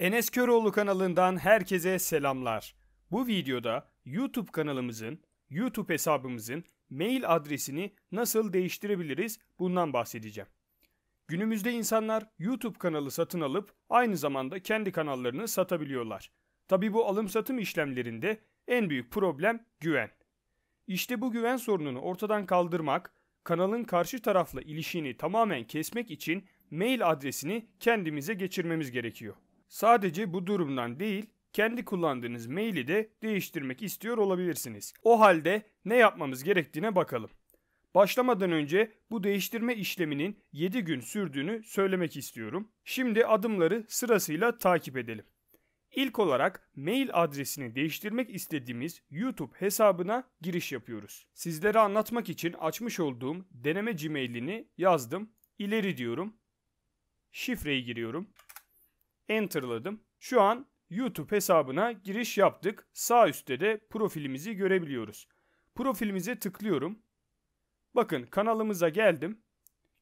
Enes Köroğlu kanalından herkese selamlar. Bu videoda YouTube kanalımızın, YouTube hesabımızın mail adresini nasıl değiştirebiliriz bundan bahsedeceğim. Günümüzde insanlar YouTube kanalı satın alıp aynı zamanda kendi kanallarını satabiliyorlar. Tabi bu alım satım işlemlerinde en büyük problem güven. İşte bu güven sorununu ortadan kaldırmak, kanalın karşı tarafla ilişiğini tamamen kesmek için mail adresini kendimize geçirmemiz gerekiyor. Sadece bu durumdan değil, kendi kullandığınız maili de değiştirmek istiyor olabilirsiniz. O halde ne yapmamız gerektiğine bakalım. Başlamadan önce bu değiştirme işleminin 7 gün sürdüğünü söylemek istiyorum. Şimdi adımları sırasıyla takip edelim. İlk olarak mail adresini değiştirmek istediğimiz YouTube hesabına giriş yapıyoruz. Sizlere anlatmak için açmış olduğum deneme Gmail'ini yazdım. İleri diyorum. Şifreyi giriyorum enterladım. Şu an YouTube hesabına giriş yaptık. Sağ üstte de profilimizi görebiliyoruz. Profilimize tıklıyorum. Bakın kanalımıza geldim.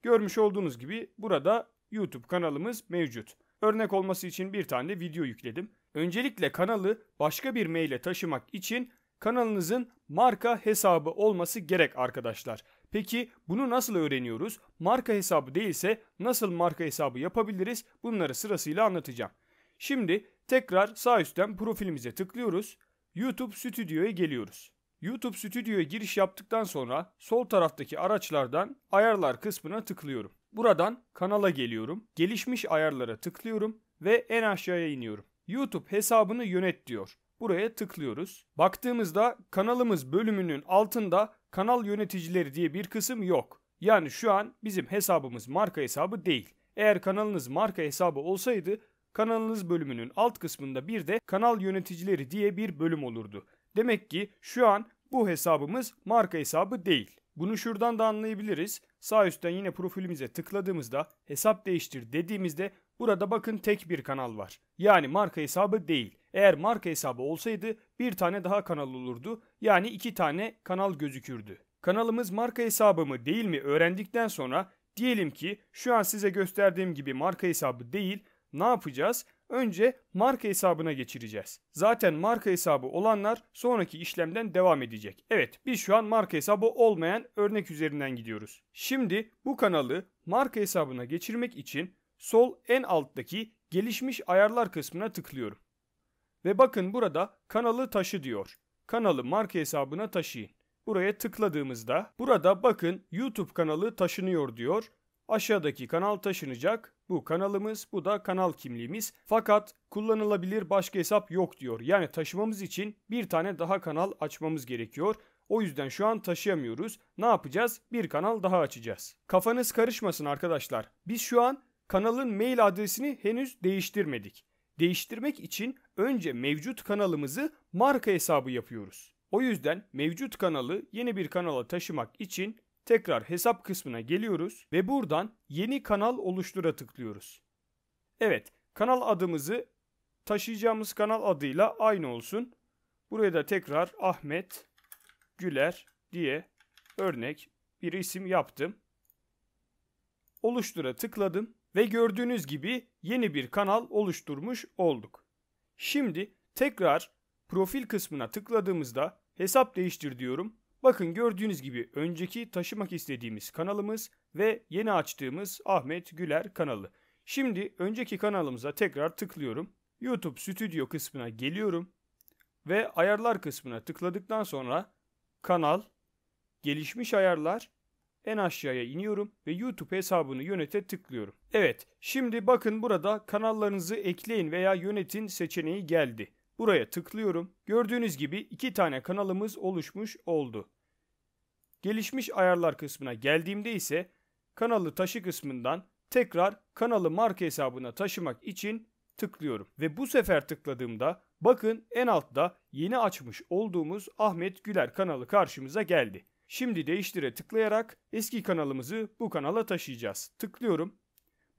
Görmüş olduğunuz gibi burada YouTube kanalımız mevcut. Örnek olması için bir tane video yükledim. Öncelikle kanalı başka bir maile taşımak için kanalınızın marka hesabı olması gerek arkadaşlar. Peki bunu nasıl öğreniyoruz? Marka hesabı değilse nasıl marka hesabı yapabiliriz? Bunları sırasıyla anlatacağım. Şimdi tekrar sağ üstten profilimize tıklıyoruz. YouTube Studio'ya geliyoruz. YouTube Studio'ya giriş yaptıktan sonra sol taraftaki araçlardan ayarlar kısmına tıklıyorum. Buradan kanala geliyorum. Gelişmiş ayarlara tıklıyorum ve en aşağıya iniyorum. YouTube hesabını yönet diyor. Buraya tıklıyoruz. Baktığımızda kanalımız bölümünün altında kanal yöneticileri diye bir kısım yok. Yani şu an bizim hesabımız marka hesabı değil. Eğer kanalınız marka hesabı olsaydı kanalınız bölümünün alt kısmında bir de kanal yöneticileri diye bir bölüm olurdu. Demek ki şu an bu hesabımız marka hesabı değil. Bunu şuradan da anlayabiliriz. Sağ üstten yine profilimize tıkladığımızda hesap değiştir dediğimizde burada bakın tek bir kanal var. Yani marka hesabı değil. Eğer marka hesabı olsaydı bir tane daha kanal olurdu. Yani iki tane kanal gözükürdü. Kanalımız marka hesabı mı değil mi öğrendikten sonra diyelim ki şu an size gösterdiğim gibi marka hesabı değil ne yapacağız? Önce marka hesabına geçireceğiz. Zaten marka hesabı olanlar sonraki işlemden devam edecek. Evet biz şu an marka hesabı olmayan örnek üzerinden gidiyoruz. Şimdi bu kanalı marka hesabına geçirmek için sol en alttaki gelişmiş ayarlar kısmına tıklıyorum. Ve bakın burada kanalı taşı diyor. Kanalı marka hesabına taşıyın. Buraya tıkladığımızda burada bakın YouTube kanalı taşınıyor diyor. Aşağıdaki kanal taşınacak. Bu kanalımız, bu da kanal kimliğimiz. Fakat kullanılabilir başka hesap yok diyor. Yani taşımamız için bir tane daha kanal açmamız gerekiyor. O yüzden şu an taşıyamıyoruz. Ne yapacağız? Bir kanal daha açacağız. Kafanız karışmasın arkadaşlar. Biz şu an kanalın mail adresini henüz değiştirmedik değiştirmek için önce mevcut kanalımızı marka hesabı yapıyoruz. O yüzden mevcut kanalı yeni bir kanala taşımak için tekrar hesap kısmına geliyoruz ve buradan yeni kanal oluştura tıklıyoruz. Evet, kanal adımızı taşıyacağımız kanal adıyla aynı olsun. Buraya da tekrar Ahmet Güler diye örnek bir isim yaptım. Oluştura tıkladım ve gördüğünüz gibi yeni bir kanal oluşturmuş olduk. Şimdi tekrar profil kısmına tıkladığımızda hesap değiştir diyorum. Bakın gördüğünüz gibi önceki taşımak istediğimiz kanalımız ve yeni açtığımız Ahmet Güler kanalı. Şimdi önceki kanalımıza tekrar tıklıyorum. YouTube Stüdyo kısmına geliyorum ve ayarlar kısmına tıkladıktan sonra kanal, gelişmiş ayarlar en aşağıya iniyorum ve YouTube hesabını yönete tıklıyorum. Evet şimdi bakın burada kanallarınızı ekleyin veya yönetin seçeneği geldi. Buraya tıklıyorum. Gördüğünüz gibi iki tane kanalımız oluşmuş oldu. Gelişmiş ayarlar kısmına geldiğimde ise kanalı taşı kısmından tekrar kanalı marka hesabına taşımak için tıklıyorum. Ve bu sefer tıkladığımda bakın en altta yeni açmış olduğumuz Ahmet Güler kanalı karşımıza geldi. Şimdi değiştire tıklayarak eski kanalımızı bu kanala taşıyacağız. Tıklıyorum.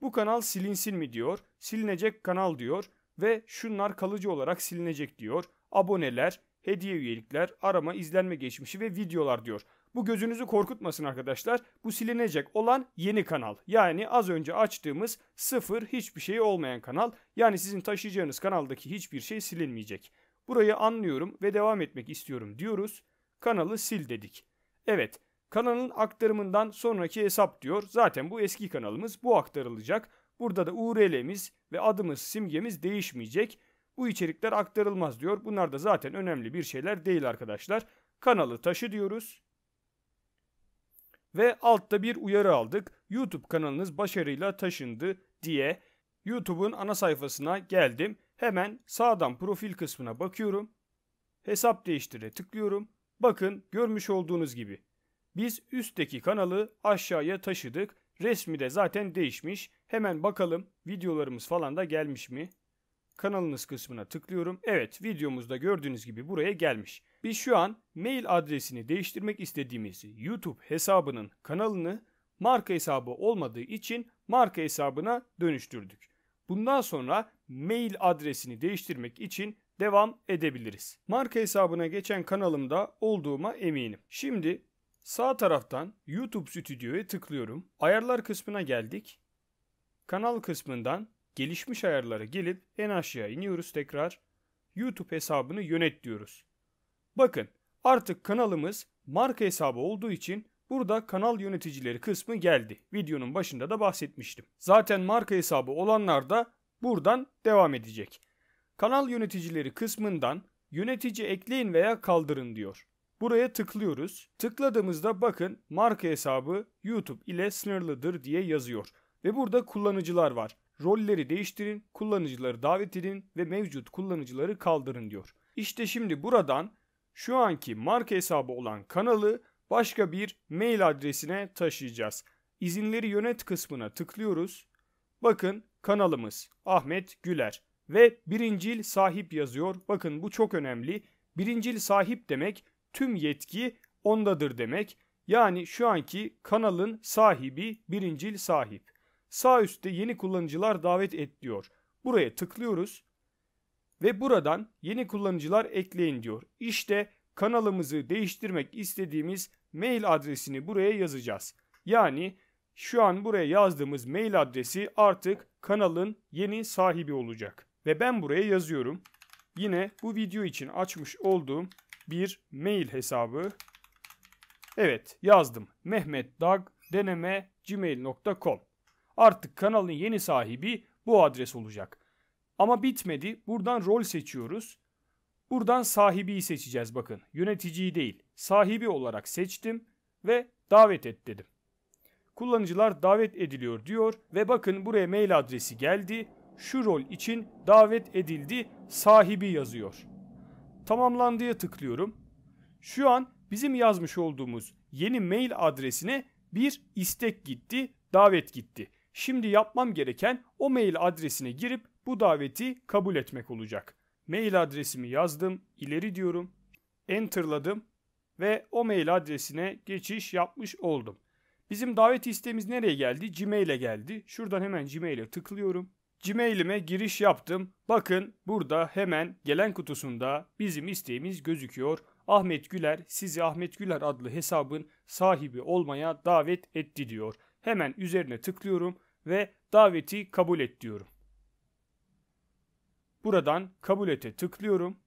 Bu kanal silinsin mi diyor. Silinecek kanal diyor ve şunlar kalıcı olarak silinecek diyor. Aboneler, hediye üyelikler, arama, izlenme geçmişi ve videolar diyor. Bu gözünüzü korkutmasın arkadaşlar. Bu silinecek olan yeni kanal. Yani az önce açtığımız sıfır hiçbir şey olmayan kanal. Yani sizin taşıyacağınız kanaldaki hiçbir şey silinmeyecek. Burayı anlıyorum ve devam etmek istiyorum diyoruz. Kanalı sil dedik. Evet, kanalın aktarımından sonraki hesap diyor. Zaten bu eski kanalımız bu aktarılacak. Burada da URL'miz ve adımız, simgemiz değişmeyecek. Bu içerikler aktarılmaz diyor. Bunlar da zaten önemli bir şeyler değil arkadaşlar. Kanalı taşı diyoruz. Ve altta bir uyarı aldık. YouTube kanalınız başarıyla taşındı diye YouTube'un ana sayfasına geldim. Hemen sağdan profil kısmına bakıyorum. Hesap değiştire tıklıyorum. Bakın görmüş olduğunuz gibi. Biz üstteki kanalı aşağıya taşıdık. Resmi de zaten değişmiş. Hemen bakalım videolarımız falan da gelmiş mi? Kanalınız kısmına tıklıyorum. Evet videomuzda gördüğünüz gibi buraya gelmiş. Biz şu an mail adresini değiştirmek istediğimiz YouTube hesabının kanalını marka hesabı olmadığı için marka hesabına dönüştürdük. Bundan sonra mail adresini değiştirmek için devam edebiliriz. Marka hesabına geçen kanalımda olduğuma eminim. Şimdi sağ taraftan YouTube Stüdyo'ya tıklıyorum. Ayarlar kısmına geldik. Kanal kısmından gelişmiş ayarlara gelip en aşağıya iniyoruz tekrar. YouTube hesabını yönet diyoruz. Bakın artık kanalımız marka hesabı olduğu için Burada kanal yöneticileri kısmı geldi. Videonun başında da bahsetmiştim. Zaten marka hesabı olanlar da buradan devam edecek. Kanal yöneticileri kısmından yönetici ekleyin veya kaldırın diyor. Buraya tıklıyoruz. Tıkladığımızda bakın marka hesabı YouTube ile sınırlıdır diye yazıyor. Ve burada kullanıcılar var. Rolleri değiştirin, kullanıcıları davet edin ve mevcut kullanıcıları kaldırın diyor. İşte şimdi buradan şu anki marka hesabı olan kanalı başka bir mail adresine taşıyacağız. İzinleri yönet kısmına tıklıyoruz. Bakın kanalımız Ahmet Güler ve birincil sahip yazıyor. Bakın bu çok önemli. Birincil sahip demek tüm yetki ondadır demek. Yani şu anki kanalın sahibi birincil sahip. Sağ üstte yeni kullanıcılar davet et diyor. Buraya tıklıyoruz ve buradan yeni kullanıcılar ekleyin diyor. İşte kanalımızı değiştirmek istediğimiz mail adresini buraya yazacağız. Yani şu an buraya yazdığımız mail adresi artık kanalın yeni sahibi olacak. Ve ben buraya yazıyorum. Yine bu video için açmış olduğum bir mail hesabı. Evet yazdım. Mehmetdag.deneme@gmail.com. Artık kanalın yeni sahibi bu adres olacak. Ama bitmedi. Buradan rol seçiyoruz. Buradan sahibiyi seçeceğiz bakın. Yöneticiyi değil. Sahibi olarak seçtim ve davet et dedim. Kullanıcılar davet ediliyor diyor ve bakın buraya mail adresi geldi şu rol için davet edildi sahibi yazıyor. Tamamlandıya tıklıyorum. Şu an bizim yazmış olduğumuz yeni mail adresine bir istek gitti, davet gitti. Şimdi yapmam gereken o mail adresine girip bu daveti kabul etmek olacak. Mail adresimi yazdım, ileri diyorum, enterladım ve o mail adresine geçiş yapmış oldum. Bizim davet isteğimiz nereye geldi? Gmail'e geldi. Şuradan hemen Gmail'e tıklıyorum. Gmail'ime giriş yaptım. Bakın burada hemen gelen kutusunda bizim isteğimiz gözüküyor. Ahmet Güler sizi Ahmet Güler adlı hesabın sahibi olmaya davet etti diyor. Hemen üzerine tıklıyorum ve daveti kabul et diyorum. Buradan kabul ete tıklıyorum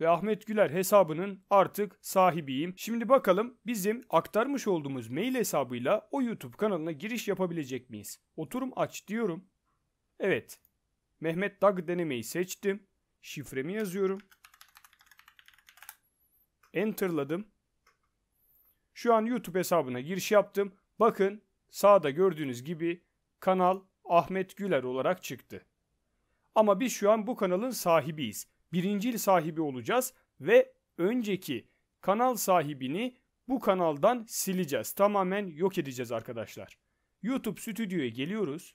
ve Ahmet Güler hesabının artık sahibiyim. Şimdi bakalım bizim aktarmış olduğumuz mail hesabıyla o YouTube kanalına giriş yapabilecek miyiz? Oturum aç diyorum. Evet. Mehmet Dag denemeyi seçtim. Şifremi yazıyorum. Enter'ladım. Şu an YouTube hesabına giriş yaptım. Bakın sağda gördüğünüz gibi kanal Ahmet Güler olarak çıktı. Ama biz şu an bu kanalın sahibiyiz. Birincil sahibi olacağız ve önceki kanal sahibini bu kanaldan sileceğiz. Tamamen yok edeceğiz arkadaşlar. YouTube Stüdyo'ya geliyoruz.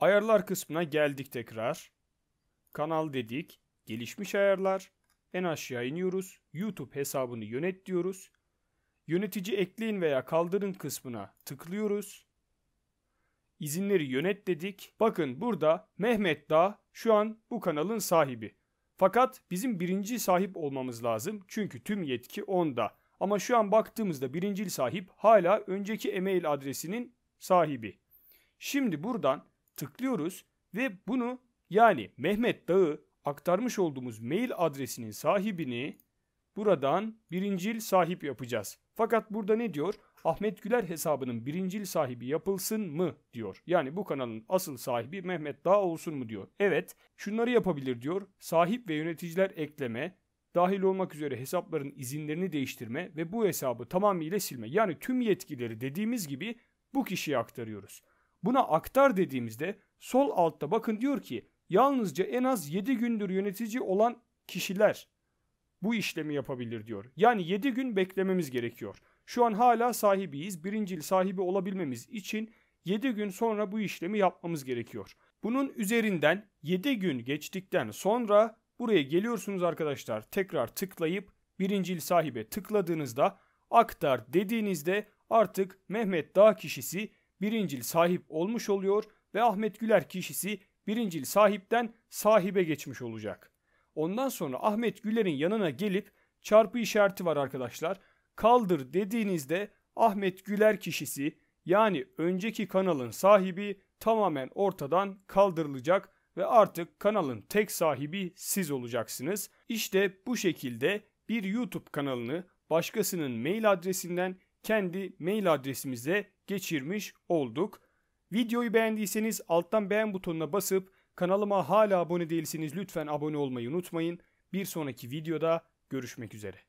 Ayarlar kısmına geldik tekrar. Kanal dedik. Gelişmiş ayarlar. En aşağı iniyoruz. YouTube hesabını yönet diyoruz. Yönetici ekleyin veya kaldırın kısmına tıklıyoruz. İzinleri yönet dedik. Bakın burada Mehmet Dağ şu an bu kanalın sahibi. Fakat bizim birinci sahip olmamız lazım. Çünkü tüm yetki onda. Ama şu an baktığımızda birincil sahip hala önceki email adresinin sahibi. Şimdi buradan tıklıyoruz ve bunu yani Mehmet Dağı aktarmış olduğumuz mail adresinin sahibini buradan birincil sahip yapacağız. Fakat burada ne diyor? Ahmet Güler hesabının birincil sahibi yapılsın mı diyor. Yani bu kanalın asıl sahibi Mehmet Dağ olsun mu diyor. Evet şunları yapabilir diyor. Sahip ve yöneticiler ekleme, dahil olmak üzere hesapların izinlerini değiştirme ve bu hesabı tamamıyla silme. Yani tüm yetkileri dediğimiz gibi bu kişiye aktarıyoruz. Buna aktar dediğimizde sol altta bakın diyor ki yalnızca en az 7 gündür yönetici olan kişiler bu işlemi yapabilir diyor. Yani 7 gün beklememiz gerekiyor. Şu an hala sahibiyiz. Birincil sahibi olabilmemiz için 7 gün sonra bu işlemi yapmamız gerekiyor. Bunun üzerinden 7 gün geçtikten sonra buraya geliyorsunuz arkadaşlar. Tekrar tıklayıp birincil sahibe tıkladığınızda aktar dediğinizde artık Mehmet Dağ kişisi birincil sahip olmuş oluyor ve Ahmet Güler kişisi birincil sahipten sahibe geçmiş olacak. Ondan sonra Ahmet Güler'in yanına gelip çarpı işareti var arkadaşlar. Kaldır dediğinizde Ahmet Güler kişisi yani önceki kanalın sahibi tamamen ortadan kaldırılacak ve artık kanalın tek sahibi siz olacaksınız. İşte bu şekilde bir YouTube kanalını başkasının mail adresinden kendi mail adresimize geçirmiş olduk. Videoyu beğendiyseniz alttan beğen butonuna basıp kanalıma hala abone değilseniz lütfen abone olmayı unutmayın. Bir sonraki videoda görüşmek üzere.